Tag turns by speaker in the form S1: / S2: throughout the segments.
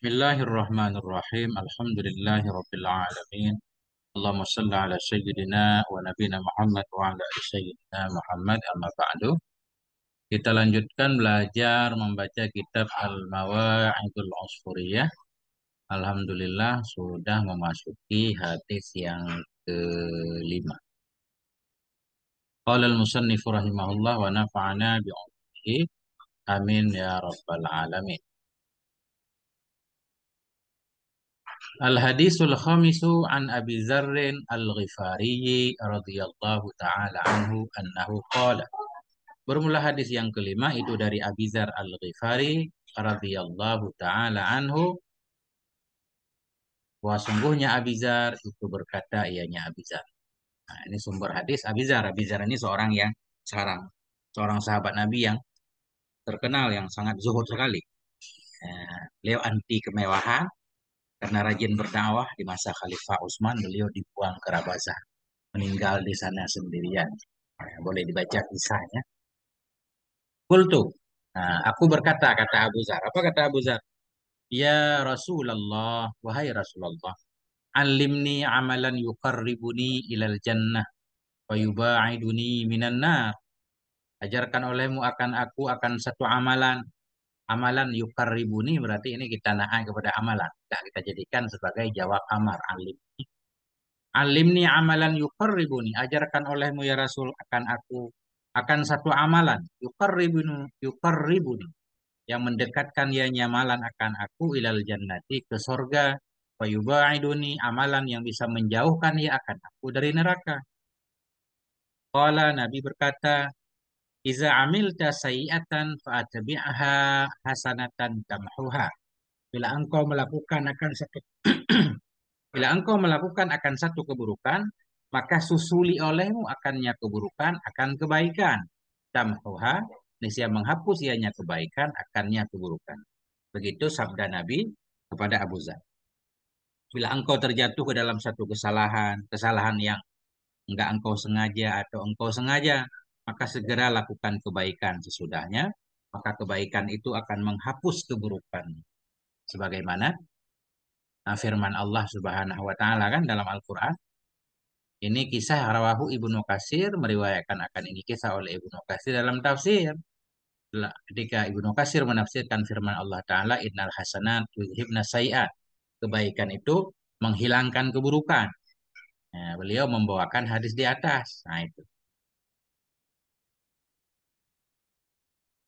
S1: Bismillahirrahmanirrahim. Alhamdulillahirrabbilalamin. Allahumma salli ala sayyidina wa nabina Muhammad wa ala sayyidina Muhammad amma ba'du. Kita lanjutkan belajar membaca kitab Al-Mawa'idul Usfuriyah. Alhamdulillah sudah memasuki hadis yang kelima. Qala al-musannifu rahimahullah wa nafa'ana bi'ulihi. Amin ya rabbal alamin. Al hadisul khamisu an Abi Dzarrin al-Ghifari radhiyallahu taala anhu annahu qala. Bermula hadis yang kelima itu dari Abi Dzar al-Ghifari radhiyallahu taala anhu Wah sungguhnya Abi Abizar itu berkata ianya Abi Abizar. Nah, ini sumber hadis Abi Abi Abizar ini seorang yang sekarang seorang sahabat Nabi yang terkenal yang sangat zuhud sekali. Nah, beliau anti kemewahan, karena rajin berdakwah di masa Khalifah Utsman beliau dibuang ke Rabazah, meninggal di sana sendirian. Ya, boleh dibaca kisahnya. Kultu, nah, aku berkata kata Abu Zar. Apa kata Abu Zar? Ya Rasulullah, wahai Rasulullah, alimni amalan yukarribuni ilal jannah Fayuba'iduni minan nar. Ajarkan olehmu akan aku akan satu amalan amalan yukarribuni berarti ini kita naik kepada amalan. Nah, kita jadikan sebagai jawab amar alim. Alimni amalan yukarribuni. Ajarkan olehmu ya Rasul akan aku akan satu amalan yukarribuni yukarribuni yang mendekatkan ya nyamalan akan aku ilal jannati ke sorga fayubaiduni amalan yang bisa menjauhkan ya akan aku dari neraka. Kala Nabi berkata, Iza amilta sayiatan fa'atabi'aha hasanatan tamhuha. Bila engkau melakukan akan satu bila engkau melakukan akan satu keburukan, maka susuli olehmu akannya keburukan akan kebaikan. Tamhuha, niscaya menghapus ianya kebaikan akannya keburukan. Begitu sabda Nabi kepada Abu Zaid Bila engkau terjatuh ke dalam satu kesalahan, kesalahan yang enggak engkau sengaja atau engkau sengaja, maka segera lakukan kebaikan sesudahnya, maka kebaikan itu akan menghapus keburukan. Sebagaimana ah, firman Allah Subhanahu wa taala kan dalam Al-Qur'an. Ini kisah rawahu Ibnu Katsir meriwayatkan akan ini kisah oleh Ibnu Katsir dalam tafsir. Ketika Ibnu Katsir menafsirkan firman Allah taala innal hasanat yuzhibna sayiat. Kebaikan itu menghilangkan keburukan. Nah, beliau membawakan hadis di atas. Nah itu.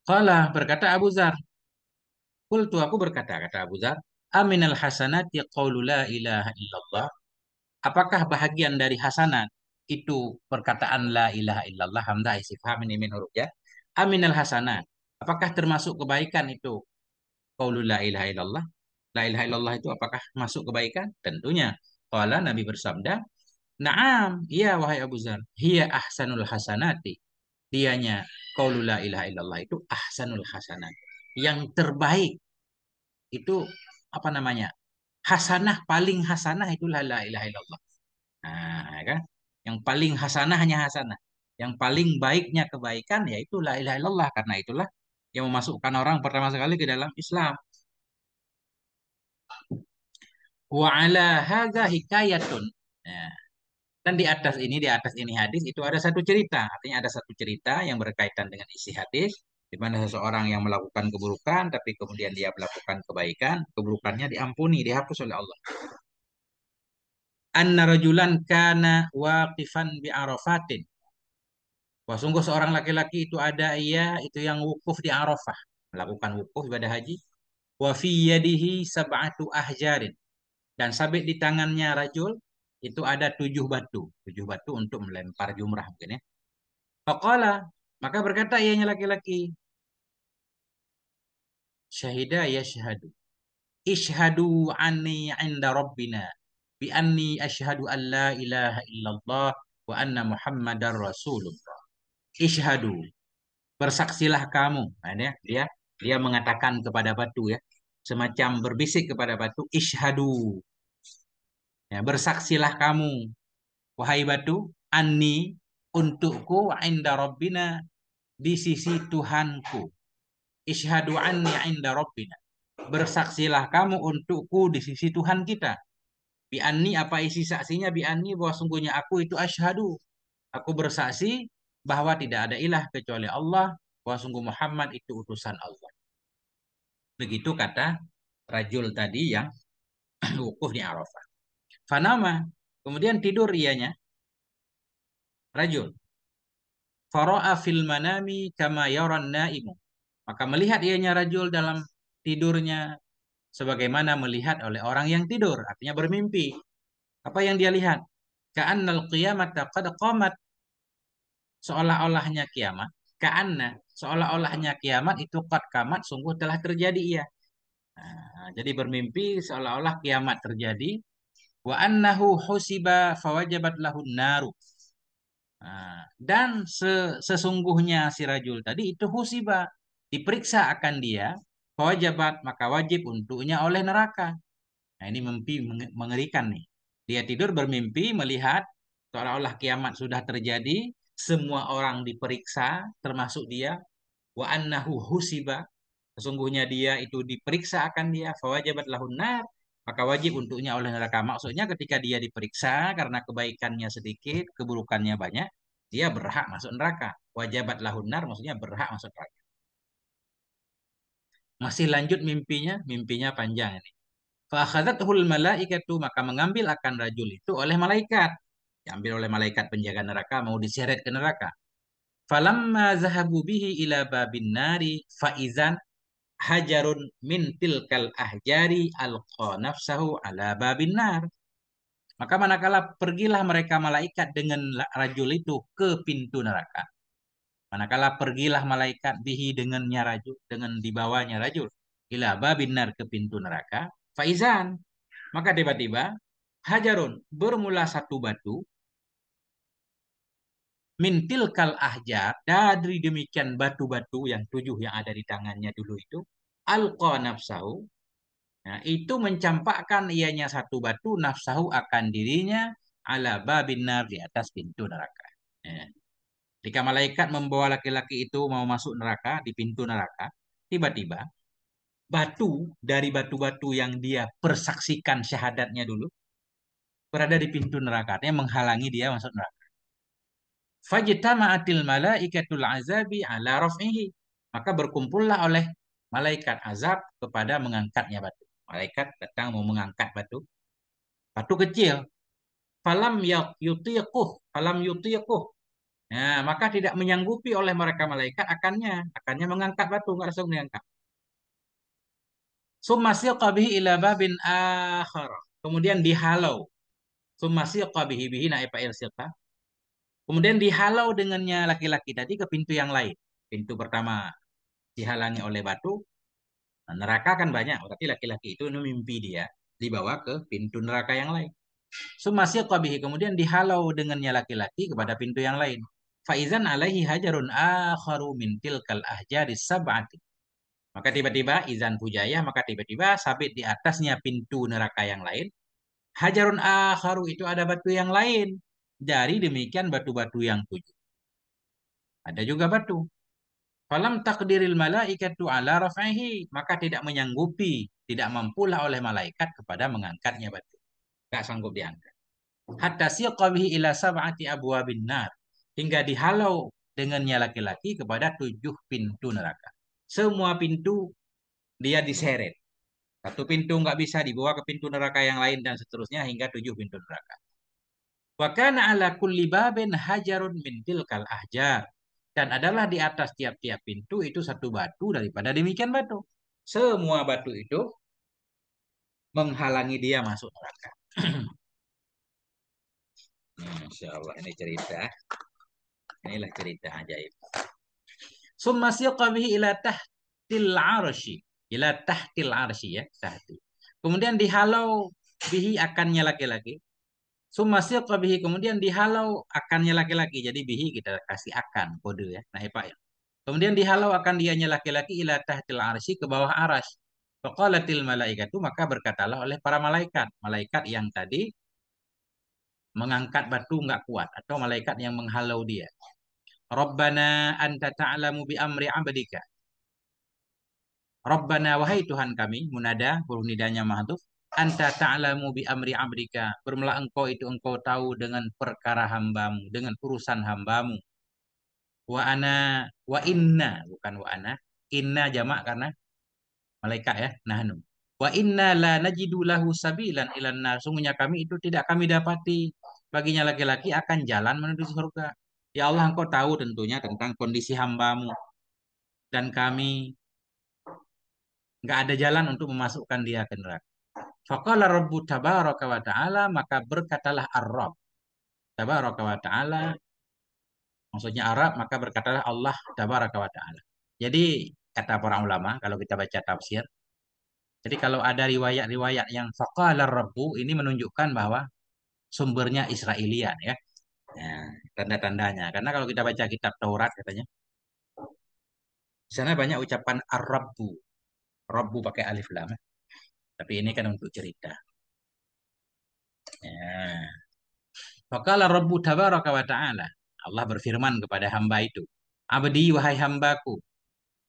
S1: Qala berkata Abu Zar. Qultu aku berkata kata Abu Zar, "Aminal hasanati qaulu la ilaha illallah?" Apakah bahagian dari hasanat itu perkataan la ilaha illallah hamdah istifham ini min huruf ya? Aminal hasanat. Apakah termasuk kebaikan itu qaulu la ilaha illallah? La ilaha illallah itu apakah masuk kebaikan? Tentunya. Qala Nabi bersabda, "Na'am, iya wahai Abu Zar, hiya ahsanul hasanati." dianya qaulul la ilaha illallah itu ahsanul hasanat. Yang terbaik itu apa namanya? Hasanah paling hasanah itulah la ilaha illallah. Nah, ya kan? Yang paling hasanahnya hasanah. Yang paling baiknya kebaikan yaitu la ilaha illallah karena itulah yang memasukkan orang pertama sekali ke dalam Islam. Wa ala hadza hikayatun. Nah, dan di atas ini, di atas ini hadis itu ada satu cerita. Artinya ada satu cerita yang berkaitan dengan isi hadis. Di mana seseorang yang melakukan keburukan, tapi kemudian dia melakukan kebaikan, keburukannya diampuni, dihapus oleh Allah. Anna rajulan kana waqifan bi arafatin. Wah, sungguh seorang laki-laki itu ada ia itu yang wukuf di Arafah, melakukan wukuf ibadah haji. Wa fi yadihi sab'atu ahjarin. Dan sabit di tangannya rajul itu ada tujuh batu, tujuh batu untuk melempar jumrah mungkin ya. Faqala, maka berkata ianya laki-laki, syahida ya syahadu. Ishhadu anni inda rabbina bi anni ashhadu an la ilaha illallah wa anna muhammadar rasulullah. Ishhadu. Bersaksilah kamu. Nah, dia, ya, dia dia mengatakan kepada batu ya. Semacam berbisik kepada batu. Ishhadu Ya, bersaksilah kamu, wahai batu, ani untukku inda rabbina di sisi Tuhanku. Ishadu anni inda rabbina. Bersaksilah kamu untukku di sisi Tuhan kita. Bi anni apa isi saksinya? Bi anni bahwa sungguhnya aku itu ashadu. Aku bersaksi bahwa tidak ada ilah kecuali Allah. Bahwa sungguh Muhammad itu utusan Allah. Begitu kata Rajul tadi yang wukuf di Arafah. Fanama. Kemudian tidur ianya. Rajul. Faro'a fil manami kama yaran naimu. Maka melihat ianya rajul dalam tidurnya sebagaimana melihat oleh orang yang tidur. Artinya bermimpi. Apa yang dia lihat? Ka'annal qiyamata qad qamat. Seolah-olahnya kiamat. Ka'anna. Seolah-olahnya kiamat itu qad kamat sungguh telah terjadi ia. Nah, jadi bermimpi seolah-olah kiamat terjadi wa annahu husiba fawajabat lahun naru nah, dan sesungguhnya si rajul tadi itu husiba diperiksa akan dia fawajabat maka wajib untuknya oleh neraka nah ini mimpi mengerikan nih dia tidur bermimpi melihat seolah-olah kiamat sudah terjadi semua orang diperiksa termasuk dia wa annahu husiba sesungguhnya dia itu diperiksa akan dia fawajabat lahun nar maka wajib untuknya oleh neraka. Maksudnya ketika dia diperiksa karena kebaikannya sedikit, keburukannya banyak, dia berhak masuk neraka. Wajabat lahunar maksudnya berhak masuk neraka. Masih lanjut mimpinya, mimpinya panjang ini. malaikat malaikatu maka mengambil akan rajul itu oleh malaikat. Diambil oleh malaikat penjaga neraka mau diseret ke neraka. Falamma zahabu ila babin nari faizan hajarun min tilkal ahjari alqa nafsahu ala babin nar. Maka manakala pergilah mereka malaikat dengan rajul itu ke pintu neraka. Manakala pergilah malaikat bihi dengannya rajul, dengan dibawanya rajul. Ila babin nar ke pintu neraka. Faizan. Maka tiba-tiba hajarun bermula satu batu mintil kal ahjar dari demikian batu-batu yang tujuh yang ada di tangannya dulu itu alqa nafsahu nah, itu mencampakkan ianya satu batu nafsahu akan dirinya ala babin nar di atas pintu neraka ya. malaikat membawa laki-laki itu mau masuk neraka di pintu neraka, tiba-tiba batu dari batu-batu yang dia persaksikan syahadatnya dulu berada di pintu neraka, artinya menghalangi dia masuk neraka. Fajtama'atil malaikatul azabi ala raf'ihi. Maka berkumpullah oleh malaikat azab kepada mengangkatnya batu. Malaikat datang mau mengangkat batu. Batu kecil. Falam ya- yutiquh, falam yutiquh. Nah, maka tidak menyanggupi oleh mereka malaikat akannya, akannya mengangkat batu enggak langsung diangkat. Summa bihi ila babin akhar. Kemudian dihalau. Summa bihi bihi na'ifa il Kemudian dihalau dengannya laki-laki tadi ke pintu yang lain. Pintu pertama dihalangi oleh batu. Nah, neraka kan banyak, berarti laki-laki itu mimpi dia dibawa ke pintu neraka yang lain. Sumasya kemudian dihalau dengannya laki-laki kepada pintu yang lain. Faizan alaihi hajarun akharu min tilkal ahjari sab'ati. Maka tiba-tiba izan pujaya, maka tiba-tiba sabit di atasnya pintu neraka yang lain. Hajarun akharu itu ada batu yang lain dari demikian batu-batu yang tujuh. Ada juga batu. Falam takdiril malaikatu ala rafahi. Maka tidak menyanggupi, tidak mampulah oleh malaikat kepada mengangkatnya batu. Tidak sanggup diangkat. Hatta siqabihi ila sab'ati bin nar. Hingga dihalau dengannya laki-laki kepada tujuh pintu neraka. Semua pintu dia diseret. Satu pintu nggak bisa dibawa ke pintu neraka yang lain dan seterusnya hingga tujuh pintu neraka. Wakana ala kulli babin hajarun min tilkal ahjar. Dan adalah di atas tiap-tiap pintu itu satu batu daripada demikian batu. Semua batu itu menghalangi dia masuk neraka. Masya Allah, ini cerita. Inilah cerita ajaib. Summa siqabihi ila tahtil arshi. Ila tahtil arshi ya, tahti. Kemudian dihalau bihi akannya laki-laki Sumasil bihi kemudian dihalau akannya laki-laki. Jadi bihi kita kasih akan kode ya. Nah, Pak. Kemudian dihalau akan dianya laki-laki ila tahtil arsy ke bawah aras. Faqalatil malaikatu maka berkatalah oleh para malaikat. Malaikat yang tadi mengangkat batu nggak kuat atau malaikat yang menghalau dia. Rabbana anta ta'lamu bi amri abdika. Rabbana wahai Tuhan kami munada huruf nidanya mahdhuf anta ta'lamu bi amri amrika Bermula engkau itu engkau tahu dengan perkara hambamu, dengan urusan hambamu. Wa ana wa inna, bukan wa ana. Inna jamak karena malaikat ya, nahnu. Wa inna la najidu lahu sabilan ilan nar. Sungguhnya kami itu tidak kami dapati baginya laki-laki akan jalan menuju surga. Ya Allah engkau tahu tentunya tentang kondisi hambamu. Dan kami nggak ada jalan untuk memasukkan dia ke neraka. Faqala Rabbu tabaraka wa ta'ala maka berkatalah Ar-Rabb tabaraka wa ta'ala maksudnya Arab maka berkatalah Allah tabaraka wa ta'ala. Jadi kata para ulama kalau kita baca tafsir jadi kalau ada riwayat-riwayat yang faqala Rabbu ini menunjukkan bahwa sumbernya Israelian ya. Nah, tanda-tandanya karena kalau kita baca kitab Taurat katanya di sana banyak ucapan Ar-Rabbu. Rabbu pakai alif lam. Ya. Tapi ini kan untuk cerita. Ya. Faqala Rabbu tabaraka wa ta'ala. Allah berfirman kepada hamba itu. Abdi wahai hambaku.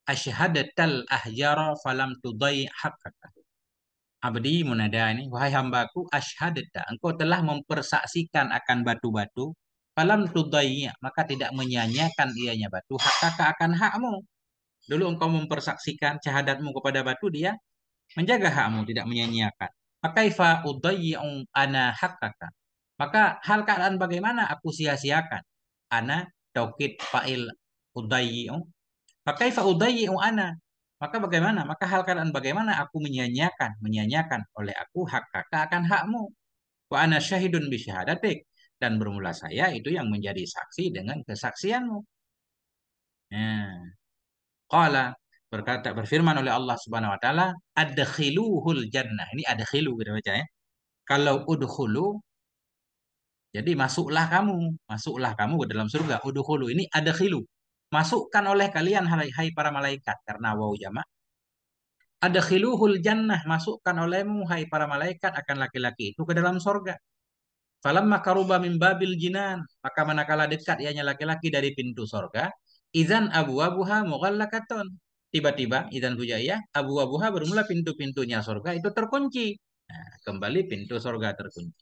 S1: Ashhadatal ahjara falam tudai haqqaka. Abdi munada ini. Wahai hambaku ashhadata. Engkau telah mempersaksikan akan batu-batu. Falam tudaiya. Maka tidak menyanyiakan ianya batu. Haqqaka akan hakmu. Dulu engkau mempersaksikan syahadatmu kepada batu dia menjaga hakmu, tidak menyanyiakan. ifa udayyi'u ana hakaka Maka hal keadaan bagaimana aku sia-siakan? Ana taukid fa'il udayyi'u. ifa udayyi'u ana. Maka bagaimana? Maka hal keadaan bagaimana aku menyanyiakan, menyanyiakan oleh aku hakaka akan hakmu. Wa ana syahidun bi syahadatik. Dan bermula saya itu yang menjadi saksi dengan kesaksianmu. Nah. Qala berkata berfirman oleh Allah Subhanahu wa taala adkhiluhul jannah. Ini adkhilu kita baca ya. Kalau udkhulu jadi masuklah kamu, masuklah kamu ke dalam surga. Udkhulu ini adkhilu. Masukkan oleh kalian hai, hai para malaikat karena wau jamak. Adkhiluhul jannah, masukkan olehmu hai para malaikat akan laki-laki itu ke dalam surga. Falamma makaruba min babil jinan, maka manakala dekat ianya laki-laki dari pintu surga, izan abu-abuha mughallaqatun tiba-tiba idan Hujaya abu abuha bermula pintu-pintunya surga itu terkunci nah, kembali pintu surga terkunci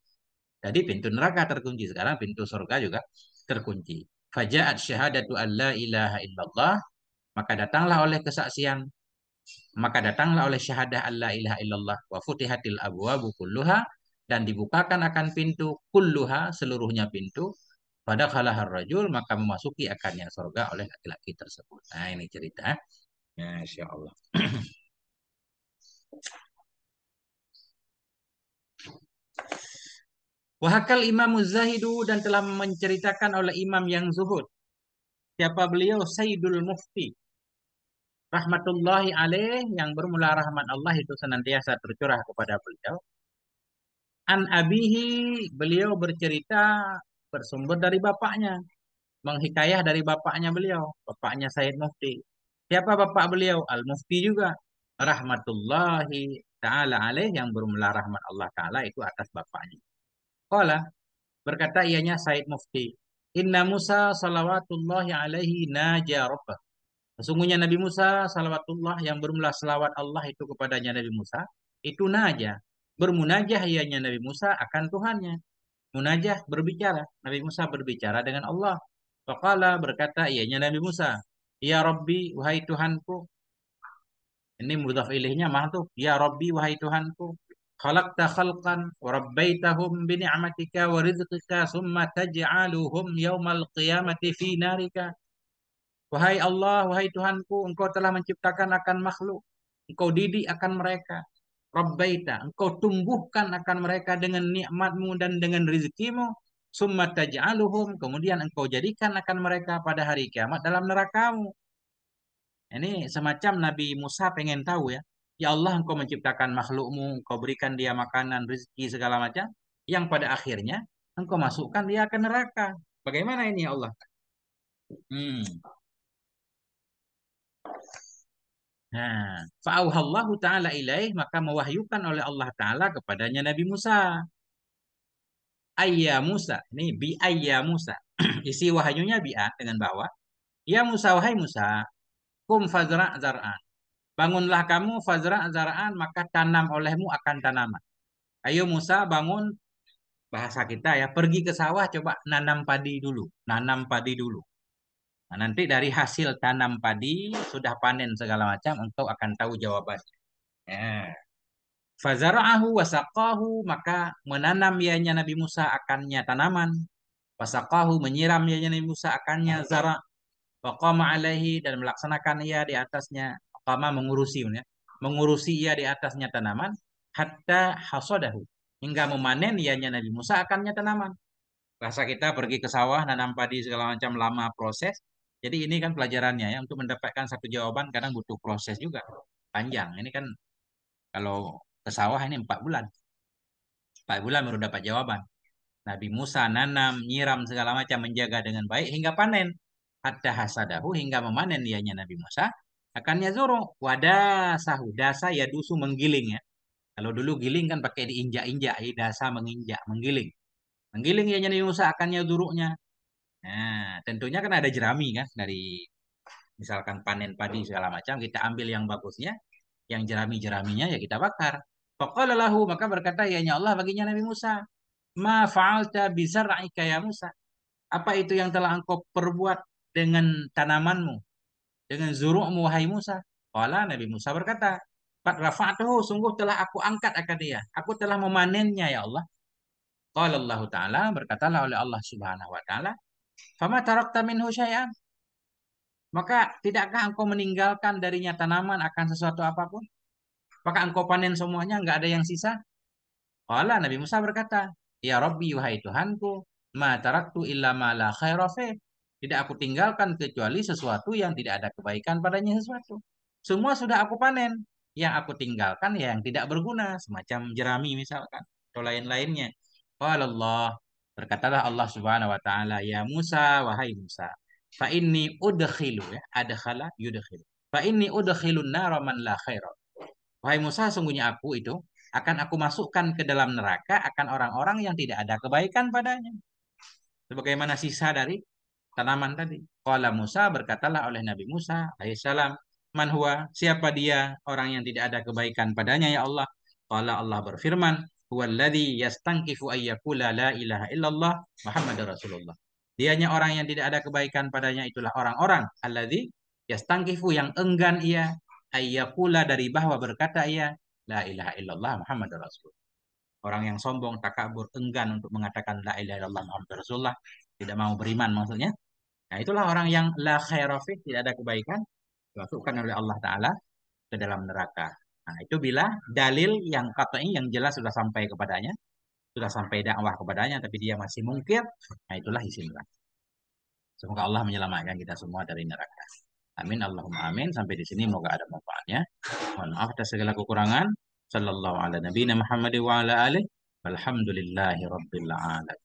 S1: tadi pintu neraka terkunci sekarang pintu surga juga terkunci fajaat syahadatu alla ilaha illallah maka datanglah oleh kesaksian maka datanglah oleh syahadah alla ilaha illallah wa futihatil abwaabu kulluha dan dibukakan akan pintu kulluha seluruhnya pintu pada khalahar rajul maka memasuki akannya surga oleh laki-laki tersebut. Nah ini cerita. Eh. Masya Allah. Wahakal Imam Zahidu dan telah menceritakan oleh imam yang zuhud. Siapa beliau? Sayyidul Mufti. Rahmatullahi alaih yang bermula rahmat Allah itu senantiasa tercurah kepada beliau. An abihi beliau bercerita bersumber dari bapaknya. Menghikayah dari bapaknya beliau. Bapaknya Sayyid Mufti. Siapa bapak beliau? Al-Mufti juga. Rahmatullahi ta'ala alaih yang bermula rahmat Allah ta'ala itu atas bapaknya. Kala berkata ianya Said Mufti. Inna Musa salawatullahi alaihi naja rabbah. Sesungguhnya Nabi Musa salawatullah yang bermula salawat Allah itu kepadanya Nabi Musa. Itu naja. Bermunajah ianya Nabi Musa akan Tuhannya. Munajah berbicara. Nabi Musa berbicara dengan Allah. Fakala berkata ianya Nabi Musa. Ya Rabbi, wahai Tuhanku. Ini mudhaf ilihnya tuh. Ya Rabbi, wahai Tuhanku. Khalaqta khalqan wa rabbaitahum bi ni'matika wa rizqika summa taj'aluhum yawmal qiyamati fi narika. Wahai Allah, wahai Tuhanku, engkau telah menciptakan akan makhluk. Engkau didik akan mereka. Rabbaita, engkau tumbuhkan akan mereka dengan nikmatmu dan dengan rizkimu summa taj'aluhum kemudian engkau jadikan akan mereka pada hari kiamat dalam nerakamu. Ini semacam Nabi Musa pengen tahu ya. Ya Allah engkau menciptakan makhlukmu, engkau berikan dia makanan, rezeki segala macam yang pada akhirnya engkau masukkan dia ke neraka. Bagaimana ini ya Allah? Hmm. Nah, fa'auhallahu ta'ala ilaih, maka mewahyukan oleh Allah ta'ala kepadanya Nabi Musa ayya Musa. Ini bi ayya Musa. Isi wahyunya bi'a dengan bahwa ya Musa wahai Musa kum fazra zar'an. Bangunlah kamu fazra zar'an maka tanam olehmu akan tanaman. Ayo Musa bangun bahasa kita ya pergi ke sawah coba nanam padi dulu, nanam padi dulu. Nah, nanti dari hasil tanam padi sudah panen segala macam untuk akan tahu jawabannya. Yeah. Fazarahu wasakahu maka menanam ianya Nabi Musa akannya tanaman. wasakahu menyiram ianya Nabi Musa akannya zara. Wakama alaihi dan melaksanakan ia di atasnya. Wakama mengurusi ya. Mengurusi ia di atasnya tanaman hatta hasodahu hingga memanen ianya Nabi Musa akannya tanaman. Rasa kita pergi ke sawah nanam padi segala macam lama proses. Jadi ini kan pelajarannya ya untuk mendapatkan satu jawaban kadang butuh proses juga panjang. Ini kan kalau ke sawah ini empat bulan. Empat bulan baru dapat jawaban. Nabi Musa nanam, nyiram segala macam, menjaga dengan baik hingga panen. Hatta hasadahu hingga memanen dianya Nabi Musa. Akannya zoro wadah sahu dasa ya dusu menggiling ya. Kalau dulu giling kan pakai diinjak-injak, ya dasa menginjak, menggiling. Menggiling ianya Nabi Musa akannya duruknya. Nah, tentunya kan ada jerami kan dari misalkan panen padi segala macam, kita ambil yang bagusnya, yang jerami-jeraminya ya kita bakar. Faqala lahu maka berkata ya Allah baginya Nabi Musa, "Ma fa'alta bi zar'ika ya Musa?" Apa itu yang telah engkau perbuat dengan tanamanmu? Dengan zuru'mu wahai Musa? Qala Nabi Musa berkata, "Qad rafa'tuhu, sungguh telah aku angkat akan dia. Aku telah memanennya ya Allah." Qala Allah Ta'ala berkatalah oleh Allah Subhanahu wa taala, "Fama tarakta minhu syai'an?" Maka tidakkah engkau meninggalkan darinya tanaman akan sesuatu apapun? Apakah engkau panen semuanya, enggak ada yang sisa? Allah Nabi Musa berkata, Ya Rabbi, wahai Tuhanku, ma taraktu illa ma la Tidak aku tinggalkan kecuali sesuatu yang tidak ada kebaikan padanya sesuatu. Semua sudah aku panen. Yang aku tinggalkan ya yang tidak berguna. Semacam jerami misalkan. Atau lain-lainnya. Allah berkatalah Allah Subhanahu wa taala, "Ya Musa, wahai Musa, fa inni udkhilu ya, adkhala yudkhilu. Fa inni udkhilun nara man la khaira. Wahai Musa, sungguhnya aku itu akan aku masukkan ke dalam neraka akan orang-orang yang tidak ada kebaikan padanya. Sebagaimana sisa dari tanaman tadi. Kuala Musa berkatalah oleh Nabi Musa alaihissalam, "Man huwa? Siapa dia orang yang tidak ada kebaikan padanya ya Allah?" Kuala Allah berfirman, alladhi yastankifu ayyakula la ilaha illallah Muhammad Rasulullah." Dianya orang yang tidak ada kebaikan padanya itulah orang-orang Alladhi yastankifu yang enggan ia ayyakula dari bahwa berkata ya, la ilaha illallah Muhammad Rasul. Orang yang sombong, takabur, enggan untuk mengatakan la ilaha illallah Muhammad Rasulullah, tidak mau beriman maksudnya. Nah, itulah orang yang la khaira tidak ada kebaikan dimasukkan oleh Allah taala ke dalam neraka. Nah, itu bila dalil yang kata ini yang jelas sudah sampai kepadanya, sudah sampai dakwah kepadanya tapi dia masih mungkir, nah itulah isi neraka. Semoga Allah menyelamatkan kita semua dari neraka. Amin Allahumma amin. Sampai di sini moga ada manfaatnya. Mohon maaf atas segala kekurangan. Sallallahu ala nabiyina Muhammad wa ala alihi. Walhamdulillahi alamin.